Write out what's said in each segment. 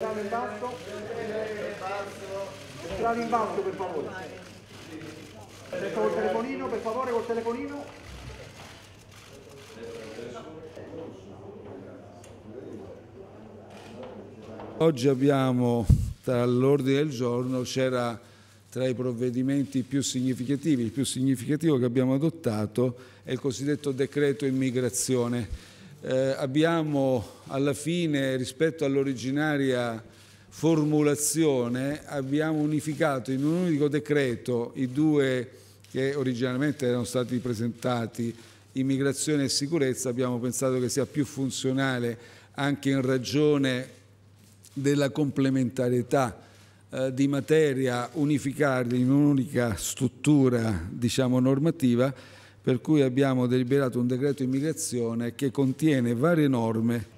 Bravo in basso. Bravo in basso per favore. Adesso col telefonino, per favore, col telefonino. Oggi abbiamo tra del giorno c'era tra i provvedimenti più significativi, il più significativo che abbiamo adottato è il cosiddetto decreto immigrazione eh, abbiamo alla fine, rispetto all'originaria formulazione, abbiamo unificato in un unico decreto i due che originalmente erano stati presentati, immigrazione e sicurezza, abbiamo pensato che sia più funzionale anche in ragione della complementarietà eh, di materia unificarli in un'unica struttura diciamo, normativa per cui abbiamo deliberato un decreto immigrazione che contiene varie norme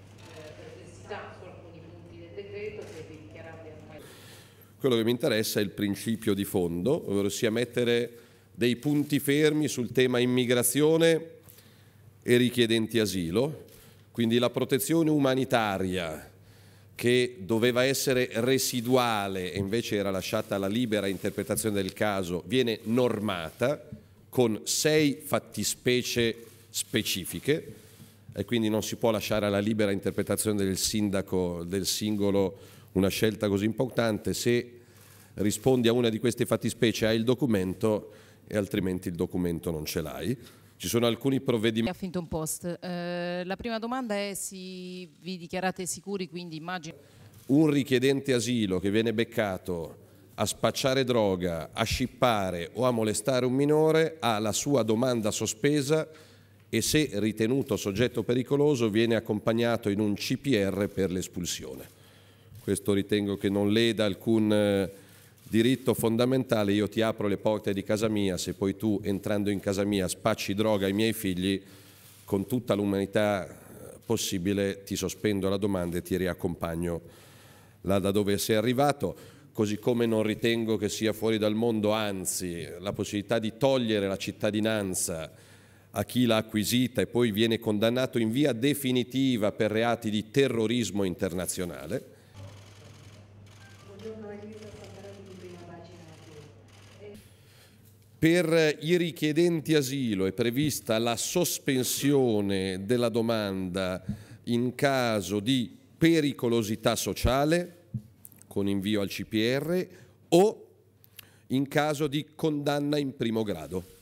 Quello che mi interessa è il principio di fondo, ovvero sia mettere dei punti fermi sul tema immigrazione e richiedenti asilo, quindi la protezione umanitaria che doveva essere residuale e invece era lasciata alla libera interpretazione del caso, viene normata con sei fattispecie specifiche e quindi non si può lasciare alla libera interpretazione del sindaco del singolo una scelta così importante. Se rispondi a una di queste fattispecie hai il documento e altrimenti il documento non ce l'hai. Ci sono alcuni provvedimenti. Affinto post. Eh, la prima domanda è se vi dichiarate sicuri, quindi immagino. Un richiedente asilo che viene beccato a spacciare droga, a scippare o a molestare un minore ha la sua domanda sospesa e se ritenuto soggetto pericoloso viene accompagnato in un CPR per l'espulsione. Questo ritengo che non leda alcun eh, diritto fondamentale, io ti apro le porte di casa mia, se poi tu entrando in casa mia spacci droga ai miei figli, con tutta l'umanità eh, possibile ti sospendo la domanda e ti riaccompagno là da dove sei arrivato così come non ritengo che sia fuori dal mondo, anzi la possibilità di togliere la cittadinanza a chi l'ha acquisita e poi viene condannato in via definitiva per reati di terrorismo internazionale. Per i richiedenti asilo è prevista la sospensione della domanda in caso di pericolosità sociale, con invio al CPR o in caso di condanna in primo grado.